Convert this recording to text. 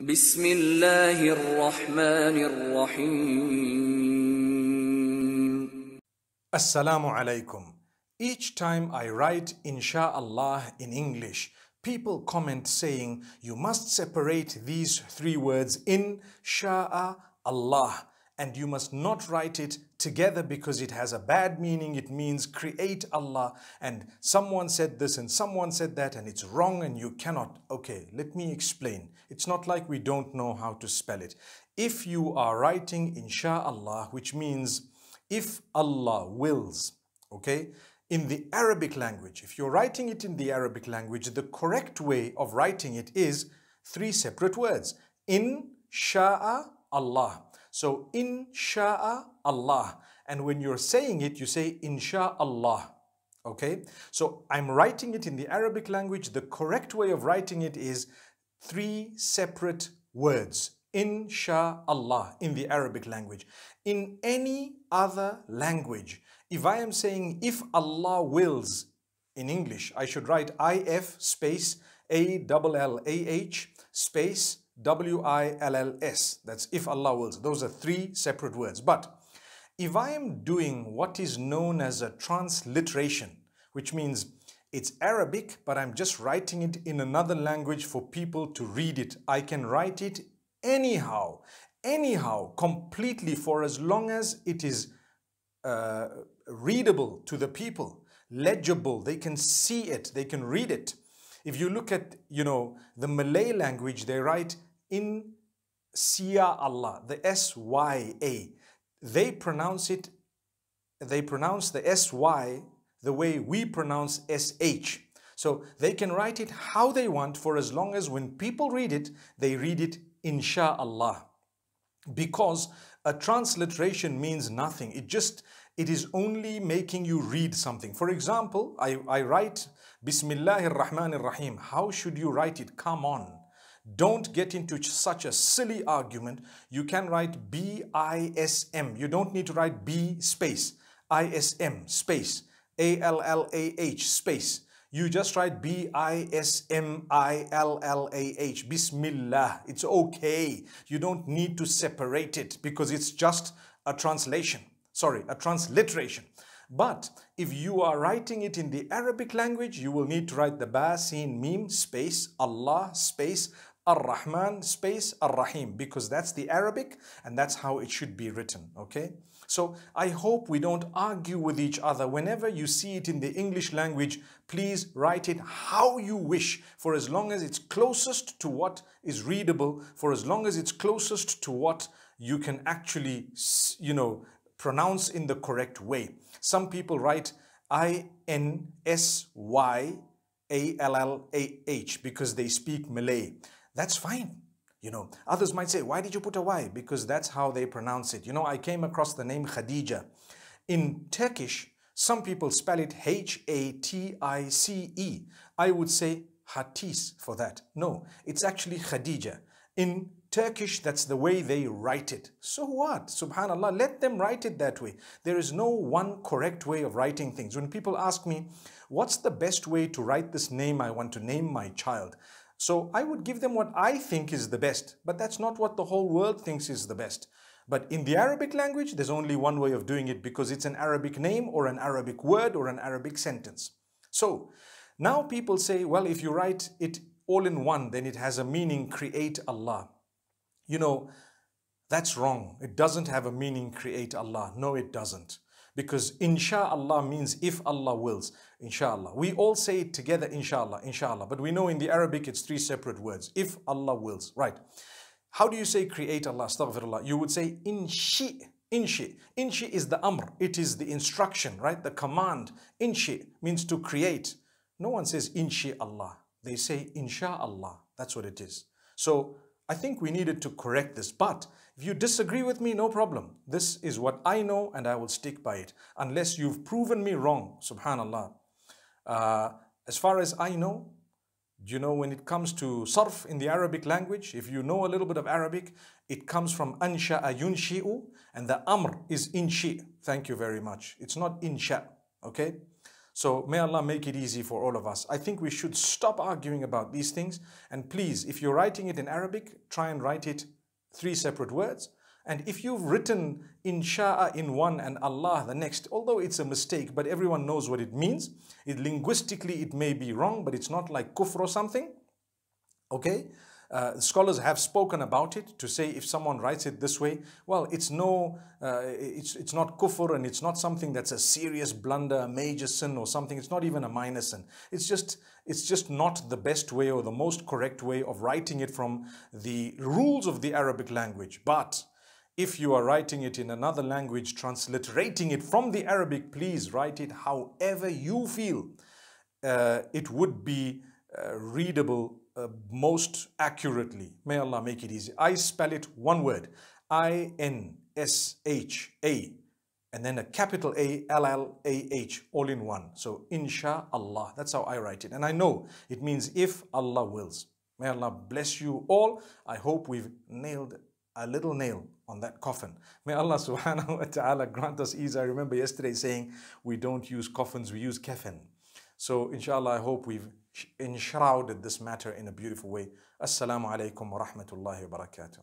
بسم الله الرحمن الرحيم Assalamu alaikum. Each time I write insha'Allah in English, people comment saying you must separate these three words in sha'a Allah and you must not write it together because it has a bad meaning. It means create Allah and someone said this and someone said that and it's wrong and you cannot. Okay, let me explain. It's not like we don't know how to spell it. If you are writing insha'Allah, which means if Allah wills, okay, in the Arabic language, if you're writing it in the Arabic language, the correct way of writing it is three separate words. In sha'a Allah. So insha'a Allah. And when you're saying it, you say insha'Allah. Okay? So I'm writing it in the Arabic language. The correct way of writing it is three separate words. Insha'Allah in the Arabic language. In any other language, if I am saying if Allah wills in English, I should write IF space A double L A H space W-I-L-L-S. That's if Allah wills. Those are three separate words. But if I am doing what is known as a transliteration, which means it's Arabic, but I'm just writing it in another language for people to read it, I can write it anyhow, anyhow, completely for as long as it is uh, readable to the people, legible, they can see it, they can read it. If you look at, you know, the Malay language, they write in Sia Allah, the S-Y-A. They pronounce it, they pronounce the S-Y the way we pronounce S-H. So they can write it how they want for as long as when people read it, they read it inshallah. Because a transliteration means nothing. It just, it is only making you read something. For example, I, I write Bismillahir Rahmanir Rahim. How should you write it? Come on. Don't get into such a silly argument. You can write B-I-S-M. You don't need to write B space, I-S-M space, A-L-L-A-H space. You just write B-I-S-M-I-L-L-A-H, Bismillah. It's okay. You don't need to separate it because it's just a translation. Sorry, a transliteration. But if you are writing it in the Arabic language, you will need to write the Ba, Sin, Mim, space, Allah, space, Ar-Rahman space Ar-Rahim because that's the Arabic and that's how it should be written, okay? So I hope we don't argue with each other. Whenever you see it in the English language, please write it how you wish for as long as it's closest to what is readable, for as long as it's closest to what you can actually, you know, pronounce in the correct way. Some people write I-N-S-Y A L L A H because they speak Malay. That's fine. You know, others might say, why did you put a Y? Because that's how they pronounce it. You know, I came across the name Khadija. In Turkish, some people spell it H-A-T-I-C-E. I would say Hatis for that. No, it's actually Khadija. In Turkish, that's the way they write it. So what? Subhanallah, let them write it that way. There is no one correct way of writing things. When people ask me, what's the best way to write this name I want to name my child? So I would give them what I think is the best, but that's not what the whole world thinks is the best. But in the Arabic language, there's only one way of doing it because it's an Arabic name or an Arabic word or an Arabic sentence. So now people say, well, if you write it all in one, then it has a meaning, create Allah. You know, that's wrong. It doesn't have a meaning, create Allah. No, it doesn't. Because inshallah means if Allah wills, inshallah. We all say it together, inshallah, inshallah. But we know in the Arabic it's three separate words. If Allah wills, right. How do you say create Allah, astaghfirullah? You would say inshi, inshi. Inshi is the amr, it is the instruction, right? The command. Inshi means to create. No one says inshi Allah. They say inshallah. That's what it is. So I think we needed to correct this. But if you disagree with me, no problem. This is what I know and I will stick by it. Unless you've proven me wrong, subhanAllah. Uh, as far as I know, you know when it comes to sarf in the Arabic language, if you know a little bit of Arabic, it comes from ansha'a yunshi'u and the amr is inshi. Thank you very much. It's not insha, okay? So may Allah make it easy for all of us. I think we should stop arguing about these things and please, if you're writing it in Arabic, try and write it Three separate words. And if you've written insha'a in one and Allah the next, although it's a mistake, but everyone knows what it means. It, linguistically, it may be wrong, but it's not like kufr or something. Okay? Uh, scholars have spoken about it to say if someone writes it this way, well, it's no, uh, it's, it's not kufr and it's not something that's a serious blunder, a major sin or something. It's not even a minor sin. It's just, it's just not the best way or the most correct way of writing it from the rules of the Arabic language. But if you are writing it in another language, transliterating it from the Arabic, please write it however you feel. Uh, it would be uh, readable uh, most accurately. May Allah make it easy. I spell it one word I N S H A and then a capital A L L A H all in one. So inshallah, that's how I write it. And I know it means if Allah wills. May Allah bless you all. I hope we've nailed a little nail on that coffin. May Allah subhanahu wa ta'ala grant us ease. I remember yesterday saying we don't use coffins, we use kefin. So inshallah, I hope we've enshrouded this matter in a beautiful way. Assalamu alaikum wa rahmatullahi wa barakatuh.